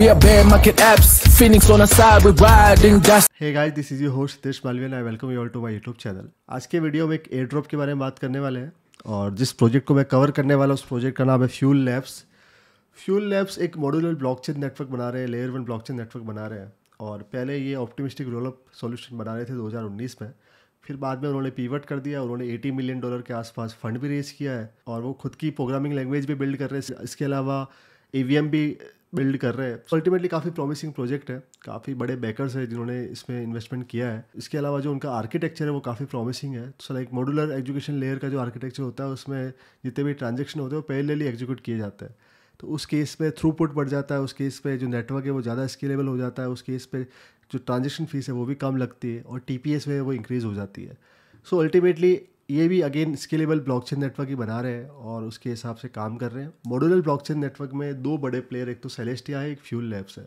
We are bear market apps, Phoenix on a side, we riding dust. Hey guys, this is your host Hitesh Malvi and I welcome you all to my YouTube channel. आज के video में एक airdrop के बारे में बात करने वाले हैं और जिस प्रोजेक्ट को मैं कवर करने वाला हूँ उस प्रोजेक्ट का नाम है फ्यूल लैब्स फ्यूल लैब्स एक मॉड्यूलर ब्लॉकचेन नेटवर्क बना रहे हैं लेयर वन ब्लॉकचेन नेटवर्क बना रहे हैं और पहले ये ऑप्टिमिस्टिक रोलअप सोल्यूशन बना रहे थे 2019 में फिर बाद में उन्होंने पीवट कर दिया उन्होंने 80 मिलियन डॉलर के आसपास फंड भी रेज किया है और वो खुद की प्रोग्रामिंग लैंग्वेज भी बिल्ड कर रहे हैं इसके अलावा ई भी बिल्ड कर रहे हैं अल्टीमेटली काफ़ी प्रॉमिसिंग प्रोजेक्ट है काफ़ी बड़े बैकर्स हैं जिन्होंने इसमें इन्वेस्टमेंट किया है इसके अलावा जो उनका आर्किटेक्चर है वो काफ़ी प्रॉमिसिंग है so like modular education layer का जो आर्किटेक्चर होता है उसमें जितने भी ट्रांजेक्शन होते हैं वो पैरेलली एग्जीक्यूट किए जाते हैं तो उस केस पे थ्रूपुट बढ़ जाता है उस केस पे जो नेटवर्क है वो ज़्यादा स्केलेबल हो जाता है उस केस पे जो ट्रांजेक्शन फीस है वो भी कम लगती है और टी पी में वो इंक्रीज़ हो जाती है सो अल्टीमेटली ये भी अगेन स्केलेबल ब्लॉकचेन नेटवर्क ही बना रहे हैं और उसके हिसाब से काम कर रहे हैं मॉड्यूलर ब्लॉकचेन नेटवर्क में दो बड़े प्लेयर एक तो सेलेस्टिया है एक फ्यूल लैब्स है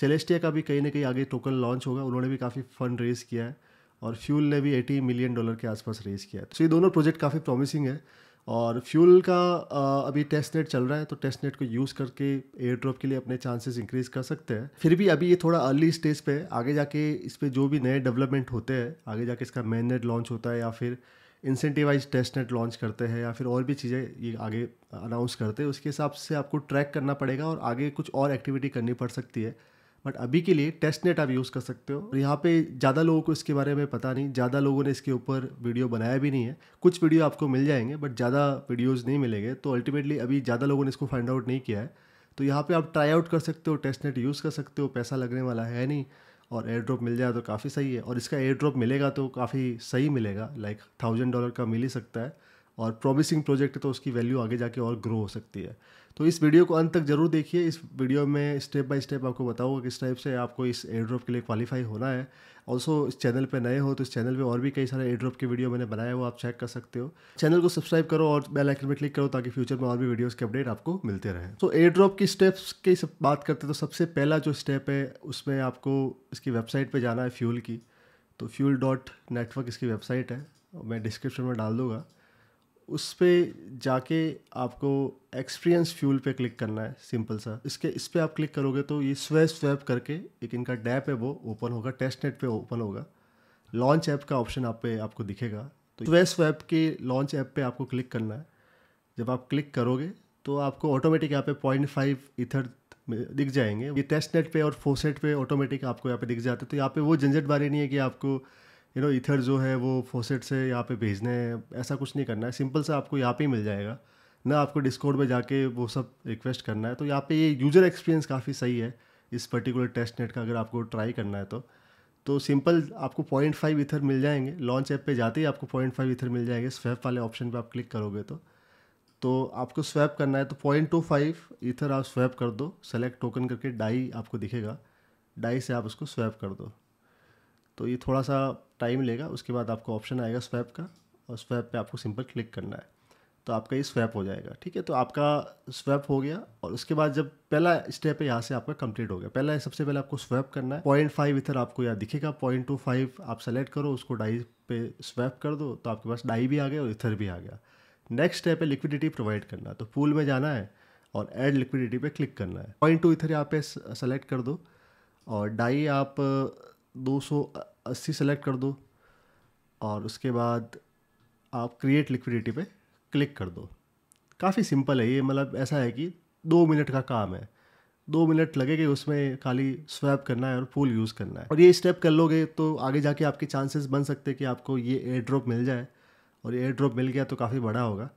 सेलेस्टिया का भी कहीं ना कहीं आगे टोकन लॉन्च होगा उन्होंने भी काफ़ी फंड रेज किया है और फ्यूल ने भी एटी मिलियन डॉलर के आसपास रेज किया है तो ये दोनों प्रोजेक्ट काफ़ी प्रॉमिसिंग है और फ्यूल का अभी टेस्ट नेट चल रहा है तो टेस्ट नेट को यूज़ करके एयर ड्रॉप के लिए अपने चांसेस इंक्रीज कर सकते हैं फिर भी अभी ये थोड़ा अर्ली स्टेज पे आगे जाके इस पर जो भी नए डेवलपमेंट होते हैं आगे जाके इसका मेन नेट लॉन्च होता है या फिर इंसेंटिवाइज टेस्ट नेट लॉन्च करते हैं या फिर और भी चीज़ें ये आगे अनाउंस करते हैं उसके हिसाब से आपको ट्रैक करना पड़ेगा और आगे कुछ और एक्टिविटी करनी पड़ सकती है बट अभी के लिए टेस्ट नेट आप यूज़ कर सकते हो और यहाँ पे ज़्यादा लोगों को इसके बारे में पता नहीं ज़्यादा लोगों ने इसके ऊपर वीडियो बनाया भी नहीं है कुछ वीडियो आपको मिल जाएंगे बट ज़्यादा वीडियोज़ नहीं मिलेंगे तो अल्टीमेटली अभी ज़्यादा लोगों ने इसको फाइंड आउट नहीं किया है तो यहाँ पर आप ट्राई आउट कर सकते हो टेस्ट नेट यूज़ कर सकते हो पैसा लगने वाला है नहीं और एयर ड्रॉप मिल जाए तो काफ़ी सही है और इसका एयर ड्रॉप मिलेगा तो काफ़ी सही मिलेगा लाइक थाउजेंड डॉलर का मिल ही सकता है और प्रॉमिसिंग प्रोजेक्ट है तो उसकी वैल्यू आगे जाके और ग्रो हो सकती है तो इस वीडियो को अंत तक जरूर देखिए इस वीडियो में स्टेप बाय स्टेप आपको बताऊंगा किस टाइप से आपको इस एयर के लिए क्वालिफाई होना है ऑल्सो इस चैनल पे नए हो तो इस चैनल पे और भी कई सारे एयर के वीडियो मैंने बनाए वो आप चेक कर सकते हो चैनल को सब्सक्राइब करो और बेल आइकन पर क्लिक करो ताकि फ्यूचर में और भी वीडियोज़ के अपडेट आपको मिलते रहें तो एयर ड्रॉप की स्टेप्स की सब बात करते तो सबसे पहला जो स्टेप है उसमें आपको इसकी वेबसाइट पर जाना है फ्यूल की तो फ्यूल डॉट नेटवर्क इसकी वेबसाइट है मैं डिस्क्रिप्शन में डाल दूँगा उस पर जाके आपको एक्सपीरियंस फ्यूल पे क्लिक करना है सिंपल सा इसके इस पर आप क्लिक करोगे तो ये स्वैप स्वैप करके एक इनका डैप है वो ओपन होगा टेस्ट नेट पर ओपन होगा लॉन्च ऐप का ऑप्शन आप पे आपको दिखेगा तो स्वे स्वैप के लॉन्च ऐप पे आपको क्लिक करना है जब आप क्लिक करोगे तो आपको ऑटोमेटिक यहाँ पे पॉइंट फाइव इथर दिख जाएंगे ये टेस्ट नेट पे और फोसेट पे ऑटोमेटिक आपको यहाँ पे दिख जाते तो यहाँ पे वो झंझट बारी नहीं है कि आपको यू नो इथर जो है वो फोसेट से यहाँ पे भेजना है ऐसा कुछ नहीं करना है सिंपल सा आपको यहाँ पे ही मिल जाएगा ना आपको डिस्काउंट में जाके वो सब रिक्वेस्ट करना है तो यहाँ पे ये यूज़र एक्सपीरियंस काफ़ी सही है इस पर्टिकुलर टेस्ट नेट का अगर आपको ट्राई करना है तो तो सिंपल आपको पॉइंट फाइव इथर मिल जाएंगे लॉन्च ऐप पे जाते ही आपको पॉइंट फाइव इथर मिल जाएंगे स्वैप वाले ऑप्शन पे आप क्लिक करोगे तो तो आपको स्वैप करना है तो पॉइंट टू फाइव इथर आप स्वैप कर दो सेलेक्ट टोकन करके डाई आपको दिखेगा डाई से आप उसको स्वैप कर दो तो ये थोड़ा सा टाइम लेगा उसके बाद आपको ऑप्शन आएगा स्वैप का और स्वैप पे आपको सिंपल क्लिक करना है तो आपका ये स्वैप हो जाएगा ठीक है तो आपका स्वैप हो गया और उसके बाद जब पहला स्टेप है यहाँ से आपका कंप्लीट हो गया पहला सबसे पहले आपको स्वैप करना है पॉइंट फाइव इधर आपको यहाँ दिखेगा पॉइंट टू फाइव आप सेलेक्ट करो उसको डाई पे स्वैप कर दो तो आपके पास डाई भी आ गया और इथर भी आ गया नेक्स्ट स्टेप है लिक्विडिटी प्रोवाइड करना तो पूल में जाना है और एड लिक्विडिटी पे क्लिक करना है पॉइंट टू इथर यहाँ पे सेलेक्ट कर दो और डाई आप 280 सेलेक्ट कर दो और उसके बाद आप क्रिएट लिक्विडिटी पे क्लिक कर दो काफ़ी सिंपल है ये मतलब ऐसा है कि दो मिनट का काम है दो मिनट लगेगा उसमें खाली स्वैप करना है और फुल यूज़ करना है और ये स्टेप कर लोगे तो आगे जाके आपके चांसेस बन सकते हैं कि आपको ये एयर ड्रॉप मिल जाए और एयर ड्रॉप मिल गया तो काफ़ी बड़ा होगा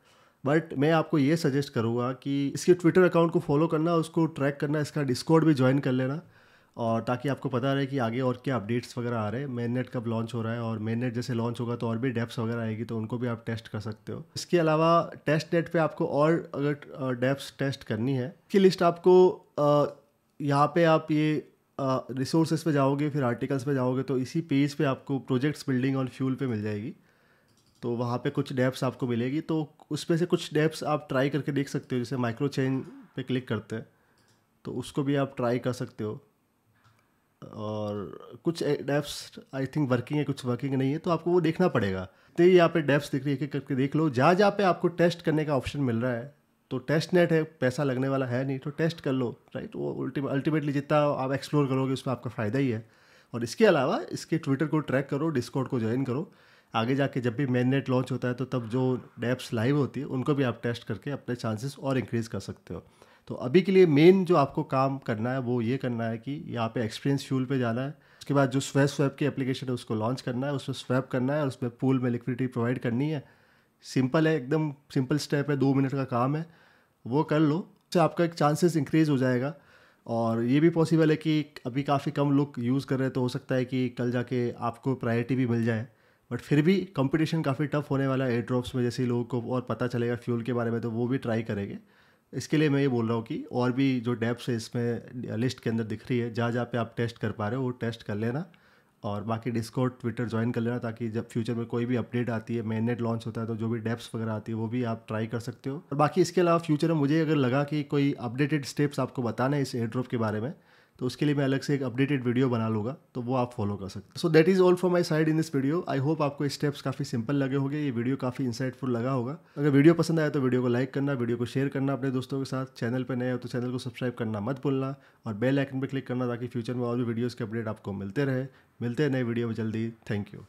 बट मैं आपको ये सजेस्ट करूँगा कि इसके ट्विटर अकाउंट को फॉलो करना उसको ट्रैक करना इसका डिस्कॉर्ड भी ज्वाइन कर लेना और ताकि आपको पता रहे कि आगे और क्या अपडेट्स वगैरह आ रहे हैं मेन नेट कब लॉन्च हो रहा है और मेन नेट जैसे लॉन्च होगा तो और भी डेप्स वगैरह आएगी तो उनको भी आप टेस्ट कर सकते हो इसके अलावा टेस्ट नेट पर आपको और अगर डेप्स टेस्ट करनी है की लिस्ट आपको यहाँ पर आप ये रिसोर्स पे जाओगे फिर आर्टिकल्स पे जाओगे तो इसी पेज पे आपको प्रोजेक्ट्स बिल्डिंग और फ्यूल पे मिल जाएगी तो वहाँ पे कुछ डेप्स आपको मिलेगी तो उस पर से कुछ डेप्स आप ट्राई करके देख सकते हो जैसे माइक्रो चेन पे क्लिक करते हैं तो उसको भी आप ट्राई कर सकते हो और कुछ डेप्स आई थिंक वर्किंग है कुछ वर्किंग नहीं है तो आपको वो देखना पड़ेगा तो ये यहाँ पे डेप्स दिख रही है एक करके देख लो जहाँ जहाँ पे आपको टेस्ट करने का ऑप्शन मिल रहा है तो टेस्ट नेट है पैसा लगने वाला है नहीं तो टेस्ट कर लो राइट वो अल्टीमेटली जितना आप एक्सप्लोर करोगे उसमें आपका फ़ायदा ही है और इसके अलावा इसके ट्विटर को ट्रैक करो डिस्कॉर्ड को ज्वाइन करो आगे जाके जब भी मेन नेट लॉन्च होता है तो तब जो डेप्स लाइव होती है उनको भी आप टेस्ट करके अपने चांसेस और इंक्रीज़ कर सकते हो तो अभी के लिए मेन जो आपको काम करना है वो ये करना है कि यहाँ पे एक्सपीरियंस फ्यूल पे जाना है उसके बाद जो स्वैप स्वैप की एप्लीकेशन है उसको लॉन्च करना है उसमें स्वैप करना है और उसमें पूल में लिक्विडिटी प्रोवाइड करनी है सिंपल है एकदम सिंपल स्टेप है दो मिनट का काम है वो कर लो उससे आपका एक चांसेस इंक्रीज हो जाएगा और ये भी पॉसिबल है कि अभी काफ़ी कम लोग यूज़ कर रहे हैं तो हो सकता है कि कल जाके आपको प्रायोरिटी भी मिल जाए बट फिर भी कंपटीशन काफ़ी टफ होने वाला है एयर ड्रॉप्स में जैसे लोगों को और पता चलेगा फ्यूल के बारे में तो वो भी ट्राई करेंगे इसके लिए मैं ये बोल रहा हूँ कि और भी जो डेप्स है इसमें लिस्ट के अंदर दिख रही है जहाँ जहाँ पे आप टेस्ट कर पा रहे हो वो टेस्ट कर लेना और बाकी डिस्कॉर्ड ट्विटर ज्वाइन कर लेना ताकि जब फ्यूचर में कोई भी अपडेट आती है नेट लॉन्च होता है तो जो भी डेप्स वगैरह आती है वो भी आप ट्राई कर सकते हो और बाकी इसके अलावा फ्यूचर में मुझे अगर लगा कि कोई अपडेटेड स्टेप्स आपको बताना है इस एयर ड्रॉप के बारे में तो उसके लिए मैं अलग से एक अपडेटेड वीडियो बना लूँगा तो वो आप फॉलो कर सकते so that is all for my side in this video I hope आपको स्टेप्स काफ़ी सिंपल लगे होंगे ये वीडियो काफ़ी इंसाइटफुल लगा होगा अगर वीडियो पसंद आया तो वीडियो को लाइक करना वीडियो को शेयर करना अपने दोस्तों के साथ चैनल पर नए हो तो चैनल को सब्सक्राइब करना मत भूलना और बेल आइकन पर क्लिक करना ताकि फ्यूचर में और भी वीडियोज़ के अपडेट आपको मिलते रहे मिलते हैं नए वीडियो में जल्दी थैंक यू